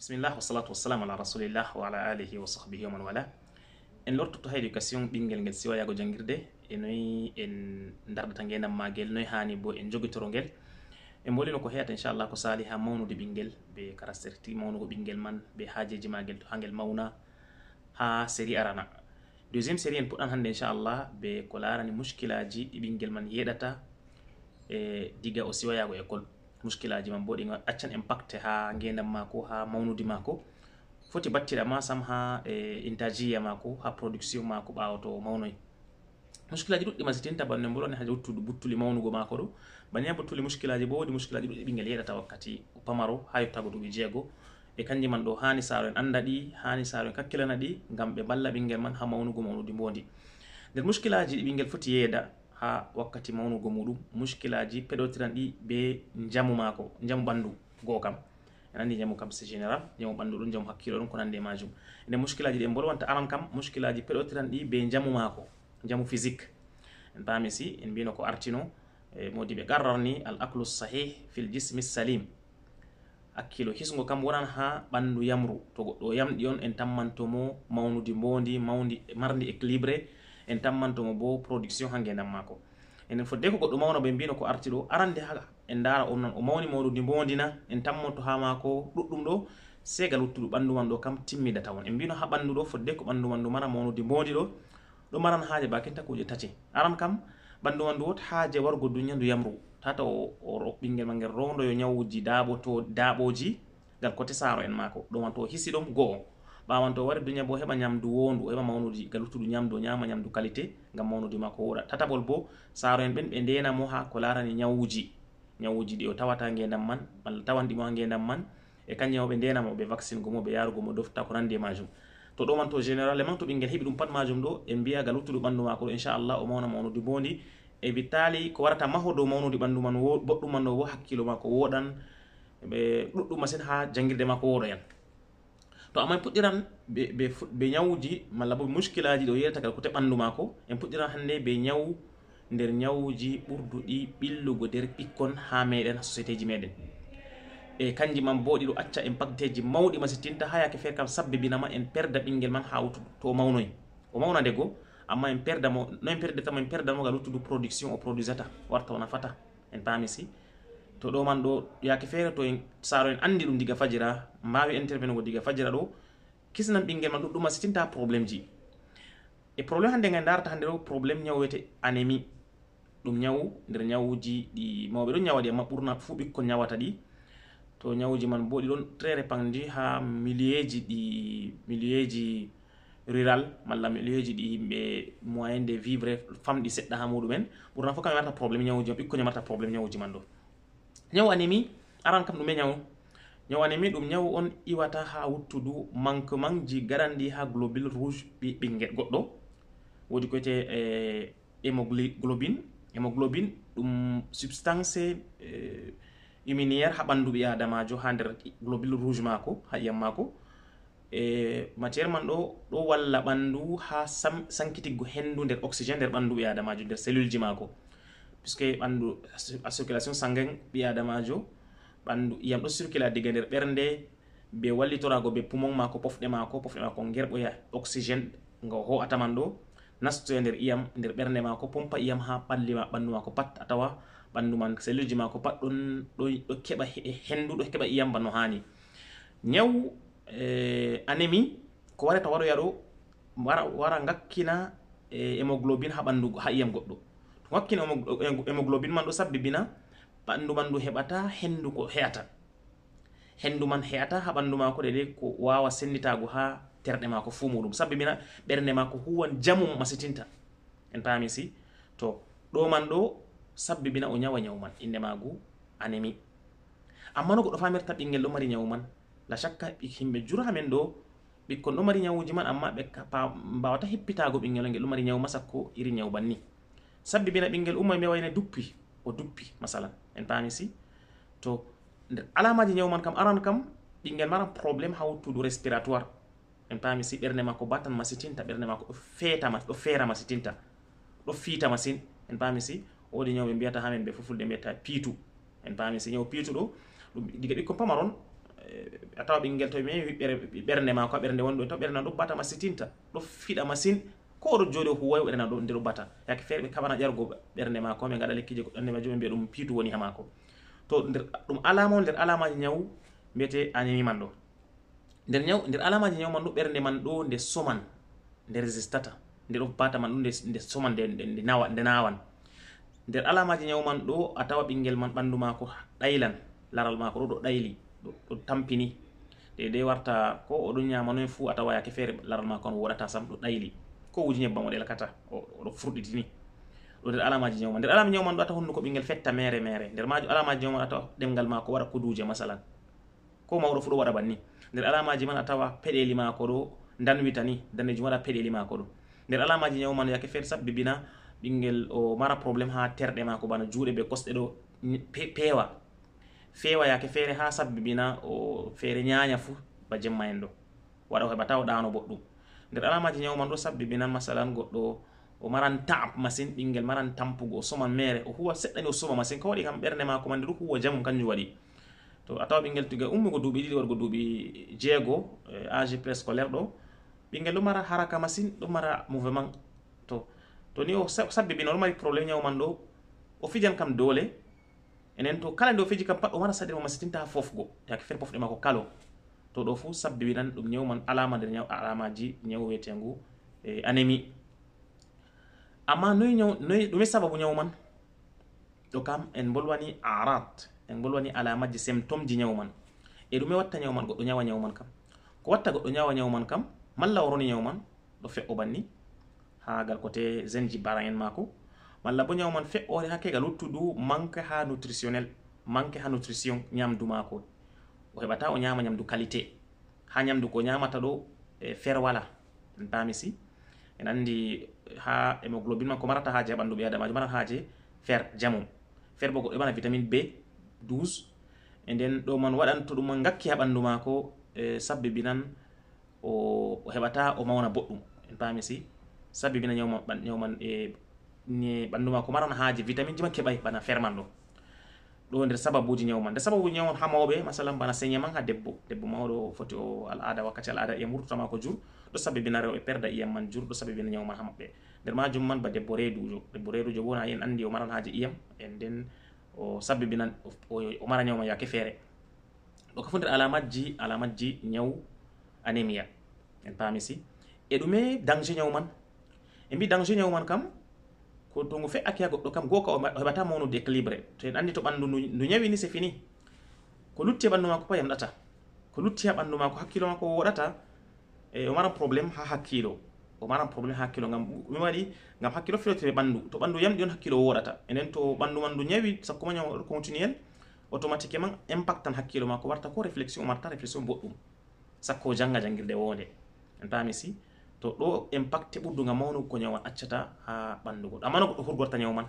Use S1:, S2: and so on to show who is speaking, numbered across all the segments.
S1: bisimillah wasalatu wassalamu ala rasulillah wa ala alihi wa sahbihi waman wala en lortoto ha éducation ɓinguel ngel siwayago jangguirde e noyi en dardata ngenam maguel noyi hani bo en joguitoro guel en mbolino ko heyata inchallah ko sali ha mawnude ɓinguel ɓe caractériti mawnugo ɓinguel man ɓe hajeji maguel to ha guel mawna ha séri arana deuxiéme séri en puɗɗan hande inchallah ɓe ko larani muskilaji ɗi ɓinguel man yeɗata e diga o siwayago école muskilaji ma boɗi accan impacte ha gendam mako ha mawnudi mako foti battiɗama sam ha e intagia mako ha production mako ɓawa to mawnoy muskilaji ɗuɗɗi masitinta banno mboɗon haade wuttude buttuli mawnugo mako ɗo baniya buttuli muskilaji bo wodi muskilaji ɗuɗɗi ɓingel yeɗata wakkati pamaro ha yettago duuɓi jeego e kanji man ɗo hani saaro en anda ɗi hani saaro en kakkilana ɗi ngam ɓe balla ɓingel man ha mawnugo mawnudi mbodi nder muskilaji ɗi ɓingel foti yeeda ha wakkati mawnugo muɗum muskilaji peɗotiran ɗi be jamu maako jamu ɓandu goo kam enanndi jamu kam c' général jamu ɓanndu ɗum jamu hakkilo ɗum ko nanndi e majum nde muskilaji ɗi mbolwanta aran kam muskilaji peɗotiran ɗi be jamu maako jamu physique en paami si en mbino ko artino e modi ɓe garrarni al aclu sahih fil jismi salim hakkilo hisgo kam wonan ha ɓanndu yamru to goɗɗo yamɗi on en tammantomo mawnudi mbondi mawndi marndi équilibré en tammantomo bo production hangendan maako enen fodde ko goɗɗo mawna ɓe mbino ko arti ɗo arande haa en ndara on noon o mawni mawɗum ndi mbondina en tammonto haa maako ɗuɗɗum ɗo segal wuttuɗu ɓannduman ɗo kam timmidata on en mbino haa ɓanndu ɗo fodde ko ɓannduman ndu mara mawnu ndi mbondi ɗo ɗo maran haaje bakin takuje tati aran kam ɓannduman ndu wot haaje wargo duniya ndu yamru tata o ɓingel ma ngel rondoyo ñawuji daaboto daaɓoji ngal kote saaro en maako ɗoman to hisi ɗum goo ɓawan to wari duña bo heɓa ñamdu wondu o heɓa mawnudi ga luttudu ñamdu o ñama ñamdu qualité ngam mawnudi ma ko woɗa tataɓol bo saro en ɓen ɓe ndenamo ha ko larani ñawuji ñawuji ɗi o tawata ngendam man walla tawanɗimo ha ngendam man e kañum oɓe ndenamo ɓe vaccine gomo ɓe yarugomo dofta ko rande majum to ɗoman to généralement to ɓingel heeɓi ɗum pat majum ɗo en mbiya ga luttuɗu ɓandu ma koɗo inchallah o mawna mawnudi bondi e bitali ko warata maho dow mawnudi ɓandu man boɗɗum man o bo hakkilo ma ko woɗan ɓe ɗuɗɗum masin ha jangguirde ma ko woɗoyan to amin puɗɗiran be ñawuji malla bo muskilaji ɗo yeyata kala kote ɓandu mako en puɗɗiran hannde be ñawu nder ñawuji ɓurduɗi ɓillugo nder ɓikkon ha meɗen ha société ji meɗen e kanji man bo ɗiɗo acca en pacteji mawɗi ma si tinta ha yake feere kam sabbe binama en perda ɓinguel man ha wutudu to o mawnoyi o mawna ndego amma en perdamo no en perdetamo en perdamogal wuttudu production o produisata warta o nafata en pamisi to do man ɗo yaake feere to en saaro en anndi ɗum diga fajira mbaawi go diga fajira ɗo kisnan ɓinngel man ɗuɗɗum masitinta probléme ji e probléme hannde ngal darata hannde ɗo probléme nyawu wiyete ɗum nyawu nder nyawuji ɗi mawɓe ɗon nyawaɗi amma ɓurna fuu ɓikkon nyawata ɗi to nyawuji man bo ɗi ɗon très répandi ha milieji ji ɗi rural malla milieji ji ɗi yimɓe moyen de vivre famɗi seɗɗa ha muɗumen ɓurna fof kam problem probléme nyawuji ma ɓikkoñ marta probléme nyawuji man ɗo nyawu anemi aran kam ɗume nyawu nyawu anemi dum nyawu on iwata ha wuttudu mang ji garandi ha globule rouge bi binget goddo wodi koyte e eh, hemoglobin hemoglobin dum substance huminiére eh, ha bi adama jo ha der globule rouge mako ha yam mako e eh, matiére man do do walla bandu ha sankitigo hendu oxygen der bandu bi adama jo der cellule ji mako puisque ɓandu circulation bi adama jo, ɓandu iyam ɗo circuler de nder bernde be torago be pumon mako pofɗe mako pofɗe mako ya oxygéne nga ho atamando nastoya nder iyam der bernde mako pompa iyam ha palli ma ɓandu mako pat atawa bandu ɓandu man selluji mako pat don do keba hendu do keba iyam bano hani eh anemi ko wara tawaro yaro wara wara eh, hemoglobin ha ɓandu ha iyam goddo wakkina hemoglobin man ɗo sabbibina bandu man do heɓata hendu ko he'ata hendu man he'ata ha ɓandu mako dede ko wawa senditago ha terde mako fuu muɗum sabbibina ɓernde mako huwan jamu masitinta en pami si to do man ɗo sabbibina o nyawa nyawman man inde magu anemi amma no goɗɗo famirta ɓingel do mari nyawman la shakka bi himbe jura men bi ɓikkon no mari nyawuji man amma ɓe mbawata hippitago ɓingel ngel do mari ñaw masakko iri nyaw banni sabbi bina ɓingel ummay mi wayne duppi o duppi masalan en paami si to nder alamaji ñaw man kam aran kam ɓingel maran probléme hawtudu respiratoire en paami si ɓernde makko battan masitinta ɓernde makko ɗo feetama ɗo feera masitinta ɗo fiita masin en paami si woodi ñaw ɓe mbiyata hamen ɓe fofulde mbiyata piitu en paami si ñaw piitu ɗo ɗum diga ɓikkon pamaron eh, a tawa ɓingel to mi memi ɓernde makko a ɓernde woni ɗo taw ɓernde ɗo bata masitinta ɗo fiɗa masin ko oɗo jooɗi ko wowi waɗana do nder bata yake feere ɓe kabana ƴargo ɓernde maako ɓe gaɗa lekkiji ko ɗannde ma mbiya ɗum piitu woni ha maako to nder ɗum alama nder alamaji ñawu mbiyete anémie man ɗo nder ñaw nder alamaji ñaw man ɗo ɓernde nde soman nde resistata nde ɗo bata man nde soman nde nawa nde nawan nder alamaji ñaw man ɗo a tawa man ɓandu maako ɗaylan laral maako ɗo ɗo ɗayli ɗo tampini de de warta ko oɗon ñamanoe fuu a tawa yake feere laral maako on woɗata sam ɗo ɗayli ko wuji ñebbam o ɗelkata oɗo furɗitini ɗo nder alamaji ñawma nder alama ñawman ɗo ata hunduko ɓingel fetta mere mere nder maj alamaji ñawman ata ɗemgal mako waɗa kuduje masalan ko mawɗo fu ɗo waɗa banni nder alamaji man a tawa peɗeli mako ɗo danwita ni danejum waɗa peɗeli mako ɗo nder alamaji ñawman yake feere sabbibina ɓingel o mara probléme ha terɗe mako bana juuɗe ɓe kosɗe ɗo pewa fewa yake feere ha sabbibina o feere ñaña fu ba jemma en ɗo waɗa o heɓa taw ɗano boɗɗum nder alamaji nyawman ɗo sabbibi nan masalan goɗɗo o maran tap masin ɓingel maran tampugo o soman mere o oh, huwa seɗɗani o soma masin ko waɗi kam ɓernde mako man ndeɗo huwa jamum kanjum waɗi to a tawa ɓingel tuga ummigo duuɓi ɗiɗi wargo duuɓi jeego age préscolaire ɗo ɓingel ɗo mara haraka masin ɗo mara mouvement to to ni o oh, sabbibino ɗo mari probléme ñawman ɗo o fijan kam dole, enen to kala nde fiji kam pat o mara saɗe o masitinta fofgo yake fof pofɗe ya, mako kalo to ɗo fuu sabbibinan ɗum ñaw man alama nder ñaw alamaji ñaw wetengu e anemi amma noy ñaw noy ɗume sababu ñaw man ɗo kam en bolwani arat en bolwani alamaji symptôme ji ñaw man e ɗume watta ñaw man goɗɗo ñawa ñaw man kam ko watta goɗɗo ñawa ñaw man kam malla o ñaw man ɗo fe'o banni ha gal côté zen ji bara en maako malla bo ñaw man fe'ore ha kega manque ha nutritionnel manque ha nutrition ñamdu mako o heɓata o ñama ñamdu qualité ha ñamdu ko ñamata ɗo e fer wala en paami si en andi ha hémoglobine ma ko marata eh, haaje ha ɓandu ɓe adamajo marata haaje fer jamu, fer bo goɗɗo ɓana vitamine b 12 e nden ɗo man waɗan to ɗum man gakki ha ɓandu mako e binan o o heɓata o mawna boɗɗum en paami si sabbibina ñawman e eh, ɓandu mako marana haaje vitamine ji ma keɓay bana fer man ɗo ɗo nder sababuji ñaw man nder sababuji ñaw hamawɓe masalan bana man ha debbo debbo mawɗo foti o al'ada wakkati al'ada iyam wurtotama ko jur ɗo sabibina rewɓe perda iyam man jur ɗo sabibina ñaw man ha maɓɓe nder majum man ba debbo reedujo debbo reedujo bo na yen andi o maran haaji iyam en den o sabibinan o mara ñaw man yake feere ɗo ka fo nder alamatji alamatji ñaw anémia en paami si e ɗume danger ñaw man e mbi danger ñaw man kam ko to fe akia ha goɗɗo kam goka o heɓata mo wonu déclibre to en anndi to ɓanndu ndu nyawi ni se fini ko lutti bandu mako payam pa yamɗata ko lutti ha mako hakkilo mako wodata woɗata e o maran probléme ha hakkilo o maran probléme ha hakkilo ngam mi waɗi ngam hakkilo to ɓanndu to ɓanndu yamɗi on hakkilo wodata woɗata enen to bandu mandu ndu ñawi sakko ma ñawaɗo continuel automatiquement impact tan hakkilo mako warta ko réflexion o marta réflexion boɗɗum sakko o jangirde wonde en tamisi si to ɗo impact ɓurduga mawnu ko nyawan accata ha bandu goɗɗo amana ko hurgo ta nyawman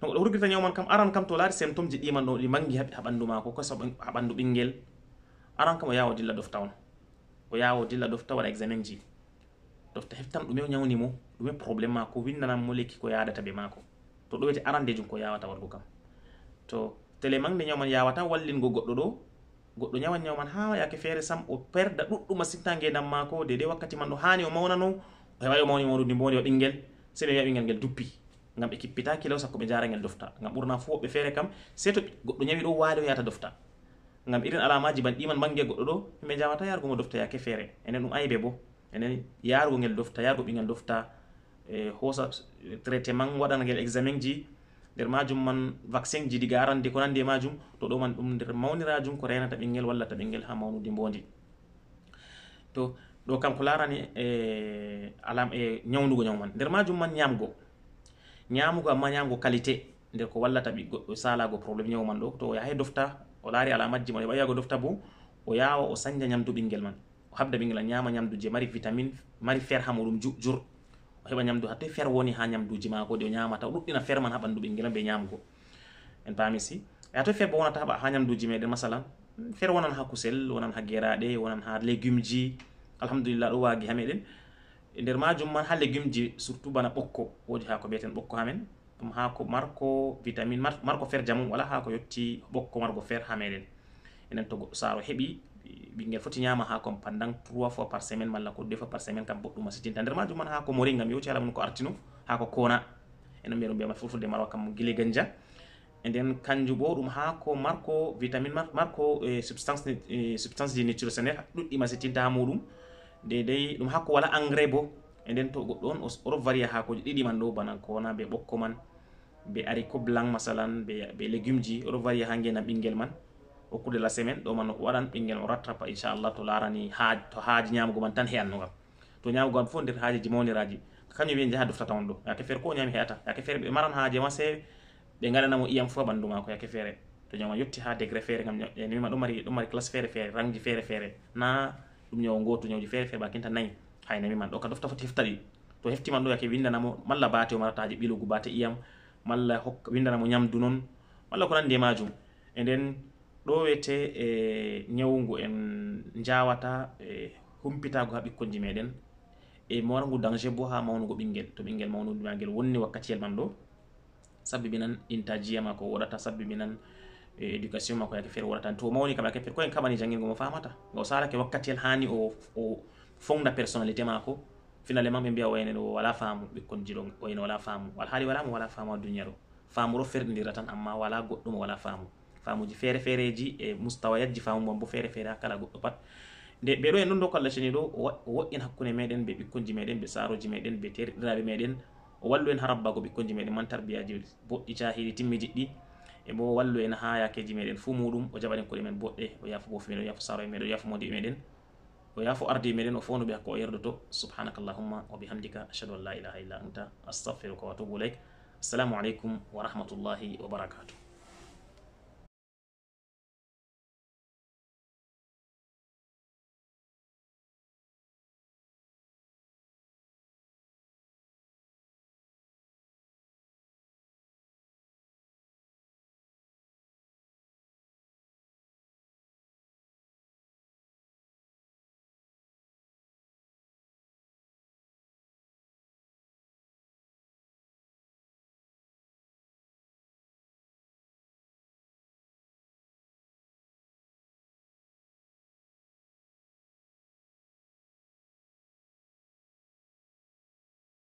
S1: no goɗɗo hurgo ta nyawman kam aran kam to laari symptôme ji ɗiman do ɗi mangi ha bandu mako ko ha bandu bingel aran kam yawo dilla dofta won o yawo dilla dofta waɗa examen ji dofta heftan dum o nyawni mo ɗume probléme maako windanan mo lekki ko yadata tabe mako to aran de arandejum ko yawata wargo kam to tele mangne nyawman yawata wallin go goddo do goɗɗo nyawan nyaw man ha yake feere sam o perda ɗuɗɗuma sitta ngedam maako dede wakkati man ɗo hani o mawnano o heɓai o mawni mawɗudi mbodi o ɓinguel sey ɓe wiya ɓingel ngel duppi ngam ɓe kippita kilaw sakko ɓe jara ngel dofta ngam ɓurna fo woɓɓe feere kam se to goɗɗo nyawi ɗo waali o yata dofta ngam irin alamaji ban ɗiman bangue goɗɗo ɗo himɓe jawata yargo mo dofta yake feere enen ɗum aybe bo enen yargo ngel dofta yarugo ɓingel dofta e hoosa e traitement waɗana ngel examen ji nder majum man vaccin ji diga arande ko nandi e majum to ɗo man ɗum nder mawnirajum ko renata ɓingel walla ta ɓingel ha mawnudi mbodi to ɗo kam ko larani e alam e ñawdugo ñaw man nder majum man ñamgo ñamugo amma ñamgo qualité nder ko wallata ɓi goɗɗo salago probléme ñaw man ɗo to o yahay e dofta o laari alamajji man o ɓayiyago dofta bo o yawa o sanja ñamdu ɓingel man o habda ɓingel a ñama ñamdu je mari vitamine mari fer ha muɗum jur heba nyamdu hatte fer woni ha nyamdu maako ko de nyama taw ɗuɗɗina fer man ha ɓandu be ɓe ñamgo en paami si e fer bo wonata haɓa ha jime de masalan fer wonan ha kusel wonan ha geraɗe wonan ha legumji alhamdulillah do wagi ha meɗen der nder majum man ha legumji surtout bana bokko wodi haako mbiyeten ɓokko hamen ha ko marko vitamin marko fer jamum wala ko yotti bokko marko fer ha meɗen enen to saaro hebi bingel foti ha hakom pandang trois fois par semaine malla ko deux fois par semaine kam boɗɗum tan der majum man ha ko mori gam yewti ala ko artino ha ko kona enen be ma fulful de marwa kam gile ganja and then kanju bo eh, eh, dum ha ko marko vitamine marko substance substance dum di masitin da murum. de de ɗum ha ko wala engrais bo and then to goɗɗo os oɗo varia ko didi man ɗo banan kona be bokko man be ariko blanc masalan be, be légume ji oɗo varia hangena bingel man kude la semaine ɗo man o waɗan ɓingel o rattrapa inchallah to larani haaj to haaji ñamugo man tan heyannogal to ñamugo man fof nder haajiji mawniraaji kañum e wiyen jaha doftata on ɗo yake feere ko ñami heyata yake feere ɓe maran haaje ma seewe ɓe gaɗanamo iyam fof a e ɓanndu maako yake feere to ñaw yetti ha degré feere kam yani ɗo mari ɗo mari classe feere feere rangji feere feere na ɗum ñaw gooto ñawji feere feere ɓakinta nayi nami man ɗo ka dofta foti hefta ɗi to heftiman ɗo yake windanamo malla baate o marataji ɓilugu baate iyam malla hokka windanamo ñamdu noon malla ko nandi e majum e nden ɗo wiyete e ñawugu en jawata e humpitago ha ɓikkonji meɗen e mawnugo danger bo ha mawnugo ɓinguel to ɓinguel mawnu ma wonni wakkatiyel man ɗo sabbi minan intajiya ma ko waɗata sabbi minan e, éducation ma ko yake fere waɗata to mawni kam yake feere koyen kaɓani jangguingo mo famata o sarake wakkatiyel hani o o fonda personnalité mako finalement ɓe mbiya wayne o wala faamu ɓikkonji ɗo wayne wala faamu alhaali wala mo wala faamu ha duniat o faamuro ferɗidira tan amma wala goɗɗum o wala faamu famuji feere feereji e mustawayatji famu man bo feere feere ha kala goɗɗo pat nde ɓeɗo e noon ɗo ko allah ceni ɗo o wo'in hakkunde meɗen ɓe ɓikkonji meɗen ɓe saroji meɗen ɓe terɗiraɓe meɗen o wallu en ha rabbago ɓikkonji meɗen man tarbiyaji boɗɗi cahili timmijiɗɗi e bo wallu en ha yakeji meɗen fuu muɗum o jaɓaɗen koɗe men boɗɗe o yaafo bofe meɗen o yaafo saroe meɗen o yaafo modi meɗen o yaafo ardi meɗen o fonoɓe hakko o yerdoto subhanaka allahumma wa bihamdika ashhadu an la ilaha illa anta astaghfiruka wa atubu ilayk assalamu aleykum wa rahmatullahi wa barakatuh